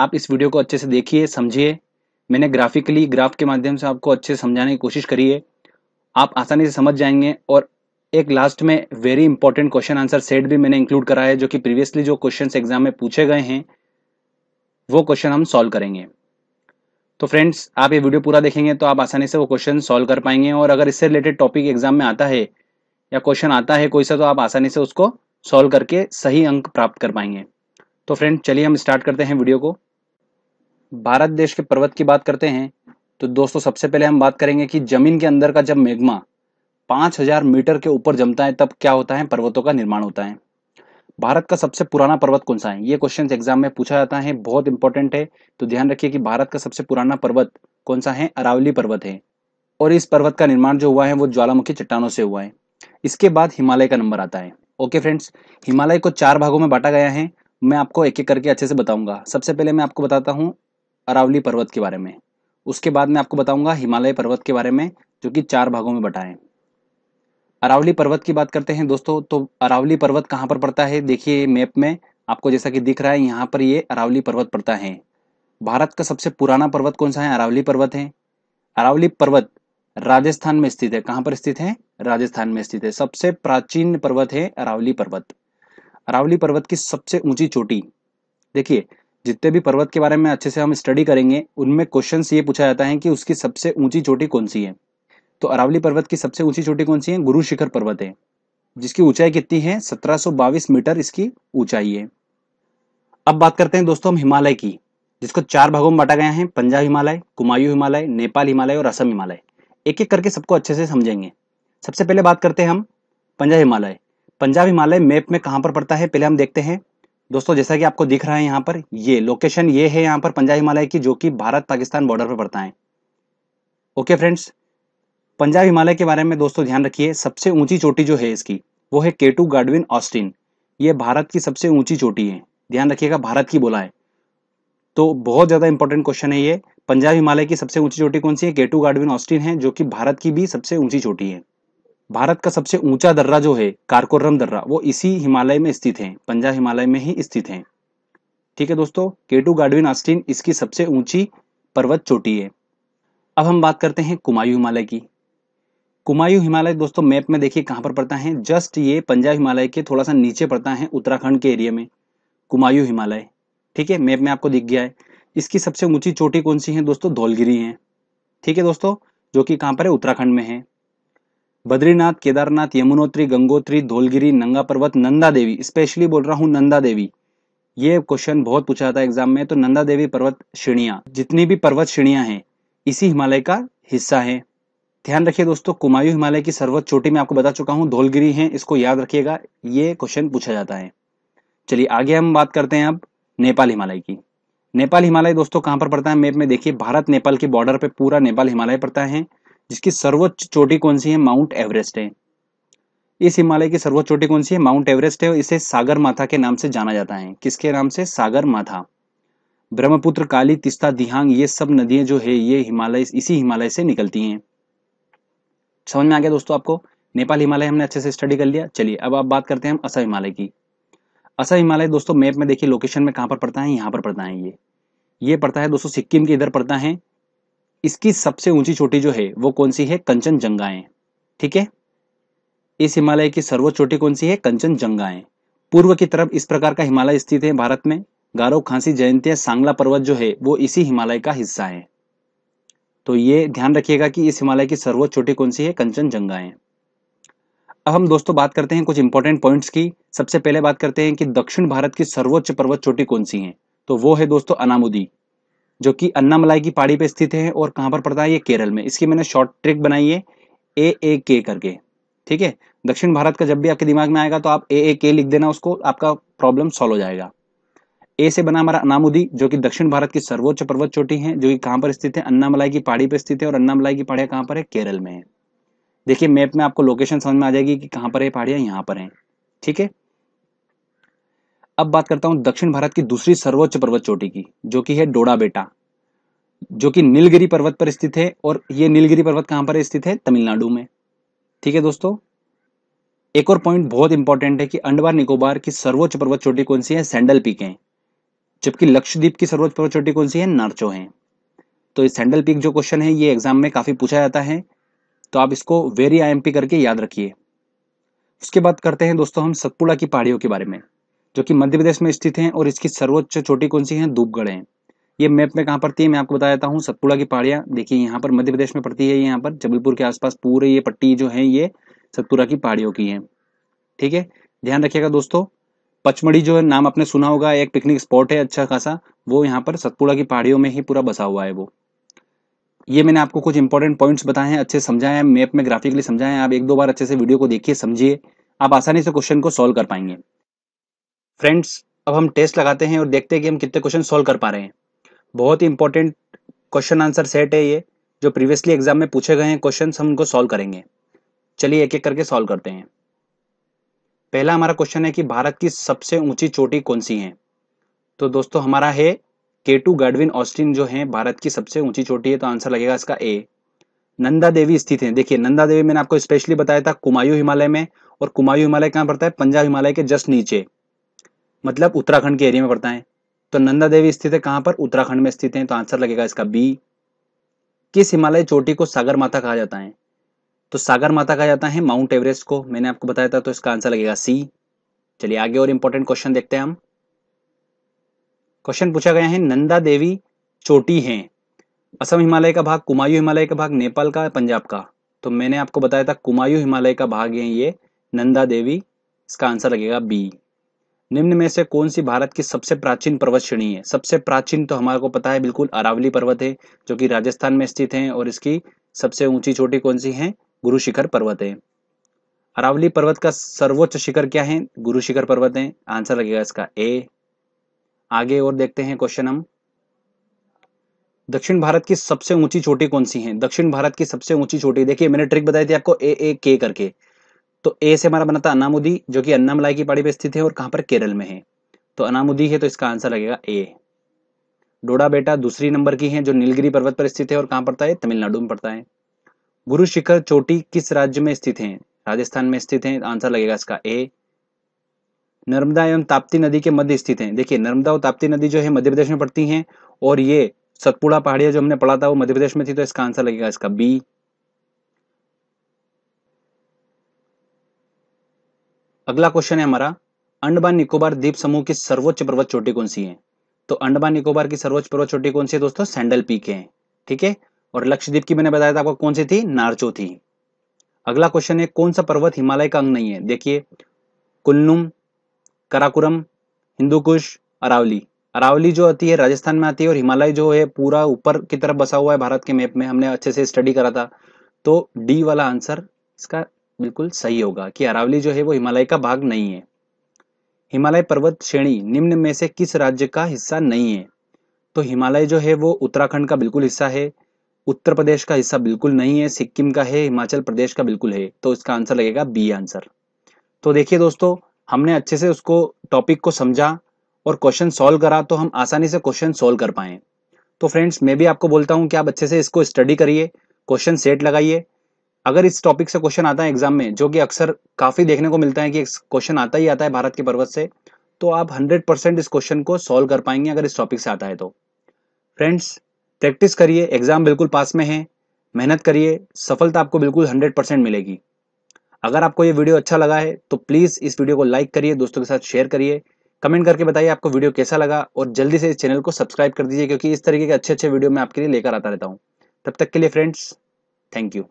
आप इस वीडियो को अच्छे से देखिए समझिए मैंने ग्राफिकली ग्राफ के माध्यम से आपको अच्छे से समझाने की कोशिश करी है आप आसानी से समझ जाएंगे और एक लास्ट में very important question answer set भी मैंने इंक्लूड करा है जो कि प्रीवियसली जो क्वेश्चन एग्जाम में पूछे गए हैं वो क्वेश्चन हम सॉल्व करेंगे तो फ्रेंड्स आप ये वीडियो पूरा देखेंगे तो आप आसानी से वो क्वेश्चन सॉल्व कर पाएंगे और अगर इससे रिलेटेड टॉपिक एग्जाम में आता है या क्वेश्चन आता है कोई सा तो आप आसानी से उसको सॉल्व करके सही अंक प्राप्त कर पाएंगे तो फ्रेंड चलिए हम स्टार्ट करते हैं वीडियो को भारत देश के पर्वत की बात करते हैं तो दोस्तों सबसे पहले हम बात करेंगे कि जमीन के अंदर का जब मेघमा 5000 मीटर के ऊपर जमता है तब क्या होता है पर्वतों का निर्माण होता है भारत का सबसे पुराना पर्वत कौन सा है ये क्वेश्चन एग्जाम में पूछा जाता है बहुत इंपॉर्टेंट है तो ध्यान रखिए कि भारत का सबसे पुराना पर्वत कौन सा है अरावली पर्वत है और इस पर्वत का निर्माण जो हुआ है वो ज्वालामुखी चट्टानों से हुआ है इसके बाद हिमालय का नंबर आता है ओके फ्रेंड्स हिमालय को चार भागों में बांटा गया है मैं आपको एक एक करके अच्छे से बताऊंगा सबसे पहले मैं आपको बताता हूँ अरावली पर्वत के बारे में उसके बाद मैं आपको बताऊंगा हिमालय पर्वत के बारे में जो कि चार भागों में बटाए अरावली पर्वत की बात करते हैं दोस्तों तो अरावली पर्वत कहाँ पर पड़ता है देखिए मैप में आपको जैसा कि दिख रहा है यहाँ पर ये अरावली पर्वत पड़ता है भारत का सबसे पुराना पर्वत कौन सा है अरावली पर्वत है अरावली पर्वत राजस्थान में स्थित है कहाँ पर स्थित है राजस्थान में स्थित है सबसे प्राचीन पर्वत है अरावली पर्वत अरावली पर्वत की सबसे ऊंची चोटी देखिए जितने भी पर्वत के बारे में अच्छे से हम स्टडी करेंगे उनमें क्वेश्चन ये पूछा जाता है कि उसकी सबसे ऊंची चोटी कौन सी है तो अरावली पर्वत की सबसे ऊंची चोटी कौन सी है गुरु शिखर पर्वत है जिसकी ऊंचाई कितनी है सत्रह मीटर इसकी ऊंचाई है अब बात करते हैं दोस्तों हम हिमालय की जिसको चार भागों में बांटा गया है पंजाब हिमालय कुमायू हिमालय नेपाल हिमालय और असम हिमालय एक एक करके सबको अच्छे से समझेंगे सबसे पहले बात करते हैं हम पंजाब हिमालय पंजाब हिमालय मैप में कहाँ पर पड़ता है पहले हम देखते हैं दोस्तों जैसा कि आपको दिख रहा है यहाँ पर ये लोकेशन ये है यहाँ पर पंजाब हिमालय की जो कि भारत पाकिस्तान बॉर्डर पर पड़ता है ओके फ्रेंड्स पंजाब हिमालय के बारे में दोस्तों ध्यान रखिए सबसे ऊंची चोटी जो है इसकी वो है केटू गार्डविन ऑस्टिन ये भारत की सबसे ऊंची चोटी है ध्यान रखिएगा भारत की बोला है तो बहुत ज़्यादा इंपॉर्टेंट क्वेश्चन है ये पंजाब हिमालय की सबसे ऊंची चोटी कौन सी है केटू गार्डविन ऑस्टिन है जो कि भारत की भी सबसे ऊंची चोटी है भारत का सबसे ऊंचा दर्रा जो है कारकोरम दर्रा वो इसी हिमालय में स्थित है पंजाब हिमालय में ही स्थित है ठीक है दोस्तों केटू गाडविन आस्टिन इसकी सबसे ऊंची पर्वत चोटी है अब हम बात करते हैं कुमायू हिमालय की कुमायूं हिमालय दोस्तों मैप में देखिए कहाँ पर पड़ता है जस्ट ये पंजाब हिमालय के थोड़ा सा नीचे पड़ता है उत्तराखंड के एरिया में कुमायूं हिमालय ठीक है मैप में आपको दिख गया है इसकी सबसे ऊंची चोटी कौन सी है दोस्तों धौलगिरी है ठीक है दोस्तों जो कि कहाँ पर है उत्तराखंड में है बद्रीनाथ केदारनाथ यमुनोत्री गंगोत्री धोलगिरी नंगा पर्वत नंदा देवी स्पेशली बोल रहा हूँ नंदा देवी ये क्वेश्चन बहुत पूछा जाता है एग्जाम में तो नंदा देवी पर्वत श्रेणिया जितनी भी पर्वत श्रेणिया हैं इसी हिमालय का हिस्सा है ध्यान रखिए दोस्तों कुमायूं हिमालय की सर्वोच्च चोटी में आपको बता चुका हूँ धोलगिरी है इसको याद रखिएगा ये क्वेश्चन पूछा जाता है चलिए आगे हम बात करते हैं अब नेपाल हिमालय की नेपाल हिमालय दोस्तों कहाँ पर पड़ता है मैप में देखिए भारत नेपाल के बॉर्डर पे पूरा नेपाल हिमालय पड़ता है जिसकी सर्वोच्च चोटी कौन सी है माउंट एवरेस्ट है इस हिमालय की सर्वोच्च चोटी कौन सी है माउंट एवरेस्ट है इसे सागर माथा के नाम से जाना जाता है किसके नाम से सागर माथा ब्रह्मपुत्र काली तिस्ता दिहांग ये सब नदियां जो है ये हिमालय इसी हिमालय से निकलती हैं समझ में आ गया दोस्तों आपको नेपाल हिमालय हमने अच्छे से स्टडी कर लिया चलिए अब आप बात करते हैं हम असम हिमालय की असा हिमालय दोस्तों मैप में देखिए लोकेशन में कहां पर पड़ता है यहां पर पड़ता है ये ये पड़ता है दोस्तों सिक्किम के इधर पड़ता है इसकी सबसे ऊंची चोटी जो है वो कौन सी है कंचन जंगाएं ठीक है इस हिमालय की सर्वोच्च चोटी कौन सी है कंचन जंगाएं पूर्व की तरफ इस प्रकार का हिमालय स्थित है भारत में गारो खांसी जयंती सांगला पर्वत जो है वो इसी हिमालय का हिस्सा है तो ये ध्यान रखिएगा कि इस हिमालय की सर्वोच्च चोटी कौन सी है कंचन जंगाएं अब हम दोस्तों बात करते हैं कुछ इंपॉर्टेंट पॉइंट्स की सबसे पहले बात करते हैं कि दक्षिण भारत की सर्वोच्च पर्वत चोटी कौन सी है तो वो है दोस्तों अनामुदी जो कि अन्नामलाई की पहाड़ी पे स्थित है और कहाँ पर पड़ता है ये केरल में इसकी मैंने शॉर्ट ट्रिक बनाई है ए ए के करके ठीक है दक्षिण भारत का जब भी आपके दिमाग में आएगा तो आप ए ए के लिख देना उसको आपका प्रॉब्लम सॉल्व हो जाएगा ए से बना हमारा अनामुदी जो कि दक्षिण भारत की सर्वोच्च पर्वत चोटी है जो कि कहाँ पर स्थित है अन्नामलाई की पहाड़ी पर स्थित है और अन्नामलाई की पहाड़ियाँ कहाँ पर है केरल में है देखिए मैप में आपको लोकेशन समझ में आ जाएगी कि कहाँ पर है पहाड़ियाँ यहाँ पर है ठीक है अब बात करता हूं दक्षिण भारत की दूसरी सर्वोच्च पर्वत चोटी की जो कि है डोडा बेटा जो कि नीलगिरी पर्वत पर स्थित है और ये नीलगिरी पर्वत कहां पर स्थित है तमिलनाडु में ठीक है दोस्तों एक और पॉइंट बहुत इंपॉर्टेंट है कि अंडमान निकोबार की सर्वोच्च पर्वत चोटी कौन सी है सैंडल पीक है जबकि लक्षद्वीप की सर्वोच्च पर्वत चोटी कौन सी है नारचो है तो इस सैंडल पीक जो क्वेश्चन है ये एग्जाम में काफी पूछा जाता है तो आप इसको वेरी आई करके याद रखिए उसके बाद करते हैं दोस्तों हम सतपुड़ा की पहाड़ियों के बारे में जो कि मध्य प्रदेश में स्थित है और इसकी सर्वोच्च चोटी कौन सी है धूपगढ़ है ये मैप में कहाँ पड़ती है मैं आपको बता देता हूँ सतपुड़ा की पहाड़ियाँ देखिए यहाँ पर मध्य प्रदेश में पड़ती है यहाँ पर जबलपुर के आसपास पूरे ये पट्टी जो है ये सतपुरा की पहाड़ियों की है ठीक है ध्यान रखिएगा दोस्तों पचमढ़ी जो है नाम आपने सुना होगा एक पिकनिक स्पॉट है अच्छा खासा वो यहाँ पर सतपुड़ा की पहाड़ियों में ही पूरा बसा हुआ है वो ये मैंने आपको कुछ इंपॉर्टेंट पॉइंट्स बताए हैं अच्छे समझाए हैं मैप में ग्राफिकली समझाए हैं आप एक दो बार अच्छे से वीडियो को देखिए समझिए आप आसानी से क्वेश्चन को सॉल्व कर पाएंगे फ्रेंड्स अब हम टेस्ट लगाते हैं और देखते हैं कि हम कितने क्वेश्चन सोल्व कर पा रहे हैं बहुत ही इंपॉर्टेंट क्वेश्चन आंसर सेट है ये जो प्रीवियसली एग्जाम में पूछे गए हैं क्वेश्चन हम उनको सोल्व करेंगे चलिए एक एक करके सोल्व करते हैं पहला हमारा क्वेश्चन है कि भारत की सबसे ऊंची चोटी कौन सी है तो दोस्तों हमारा है के टू गार्डविन ऑस्टिन जो है भारत की सबसे ऊंची चोटी है तो आंसर लगेगा इसका ए नंदा देवी स्थित है देखिए नंदा देवी मैंने आपको स्पेशली बताया था कुमायूं हिमालय में और कुमायूं हिमालय कहाँ पड़ता है पंजाब हिमालय के जस्ट नीचे मतलब उत्तराखंड के एरिया में पड़ता है तो नंदा देवी स्थित है कहां पर उत्तराखंड में स्थित है तो आंसर लगेगा इसका बी किस हिमालय चोटी को सागर माता कहा जाता है तो सागर माता कहा जाता है माउंट एवरेस्ट को मैंने आपको बताया था तो इसका आंसर लगेगा सी चलिए आगे और इंपॉर्टेंट क्वेश्चन देखते हैं हम क्वेश्चन पूछा गया है नंदा देवी चोटी है असम हिमालय का भाग कुमायू हिमालय का भाग नेपाल का पंजाब का तो मैंने आपको बताया था कुमायूं हिमालय का भाग है ये नंदा देवी इसका आंसर लगेगा बी निम्न में से कौन सी भारत की सबसे प्राचीन पर्वत श्रेणी है सबसे प्राचीन तो हमारे को पता है बिल्कुल अरावली पर्वत है जो कि राजस्थान में स्थित है और इसकी सबसे ऊंची चोटी कौन सी है गुरु शिखर पर्वत है अरावली पर्वत का सर्वोच्च शिखर क्या है गुरु शिखर पर्वत है आंसर लगेगा इसका ए आगे और देखते हैं क्वेश्चन हम दक्षिण भारत की सबसे ऊंची चोटी कौन सी है दक्षिण भारत की सबसे ऊंची चोटी देखिए मैंने ट्रिक बताई थी आपको ए ए के करके तो ए से हमारा बना था अनामुदी जो कि अन्नामलाई की पहाड़ी पर स्थित है और कहाँ पर केरल में है तो अनामुदी है तो इसका आंसर लगेगा ए डोडा बेटा दूसरी नंबर की है जो नीलगिरी पर्वत पर स्थित है और कहाँ पड़ता है तमिलनाडु में पड़ता है गुरु शिखर चोटी किस राज्य में स्थित है राजस्थान में स्थित है आंसर लगेगा इसका ए नर्मदा एवं ताप्ती नदी के मध्य स्थित है देखिए नर्मदा और ताप्ती नदी जो है मध्य प्रदेश में पड़ती है और ये सतपुड़ा पहाड़िया जो हमने पढ़ा था वो मध्य प्रदेश में थी तो इसका आंसर लगेगा इसका बी अगला क्वेश्चन है हमारा अंडमान निकोबार द्वीप समूह की सर्वोच्च पर्वत चोटी कौन सी है तो अंडमान निकोबार की सर्वोच्च पर्वत चोटी कौन सी है दोस्तों सैंडल पीक है ठीक है और लक्षद्वीप की मैंने बताया था आपको कौन सी थी नारचो थी अगला क्वेश्चन है कौन सा पर्वत हिमालय का अंग नहीं है देखिए कुल्लुम कराकुरम हिंदूकुश अरावली अरावली जो आती है राजस्थान में आती है और हिमालय जो है पूरा ऊपर की तरफ बसा हुआ है भारत के मैप में हमने अच्छे से स्टडी करा था तो डी वाला आंसर इसका बिल्कुल सही होगा कि अरावली जो है वो हिमालय का भाग नहीं है हिमालय पर्वत श्रेणी निम्न में से किस राज्य का हिस्सा नहीं है तो हिमालय जो है वो उत्तराखंड का बिल्कुल हिस्सा है उत्तर प्रदेश का हिस्सा बिल्कुल नहीं है सिक्किम का है हिमाचल प्रदेश का बिल्कुल है तो इसका आंसर लगेगा बी आंसर तो देखिए दोस्तों हमने अच्छे से उसको टॉपिक को समझा और क्वेश्चन सोल्व करा तो हम आसानी से क्वेश्चन सोल्व कर पाए तो फ्रेंड्स मैं भी आपको बोलता हूँ कि आप अच्छे से इसको स्टडी करिए क्वेश्चन सेट लगाइए अगर इस टॉपिक से क्वेश्चन आता है एग्जाम में जो कि अक्सर काफी देखने को मिलता है कि क्वेश्चन आता ही आता है भारत के पर्वत से तो आप 100 परसेंट इस क्वेश्चन को सॉल्व कर पाएंगे अगर इस टॉपिक से आता है तो फ्रेंड्स प्रैक्टिस करिए एग्जाम बिल्कुल पास में है मेहनत करिए सफलता आपको बिल्कुल हंड्रेड परसेंट मिलेगी अगर आपको ये वीडियो अच्छा लगा है तो प्लीज़ इस वीडियो को लाइक करिए दोस्तों के साथ शेयर करिए कमेंट करके बताइए आपको वीडियो कैसा लगा और जल्दी से इस चैनल को सब्सक्राइब कर दीजिए क्योंकि इस तरीके के अच्छे अच्छे वीडियो मैं आपके लिए लेकर आता रहता हूँ तब तक के लिए फ्रेंड्स थैंक यू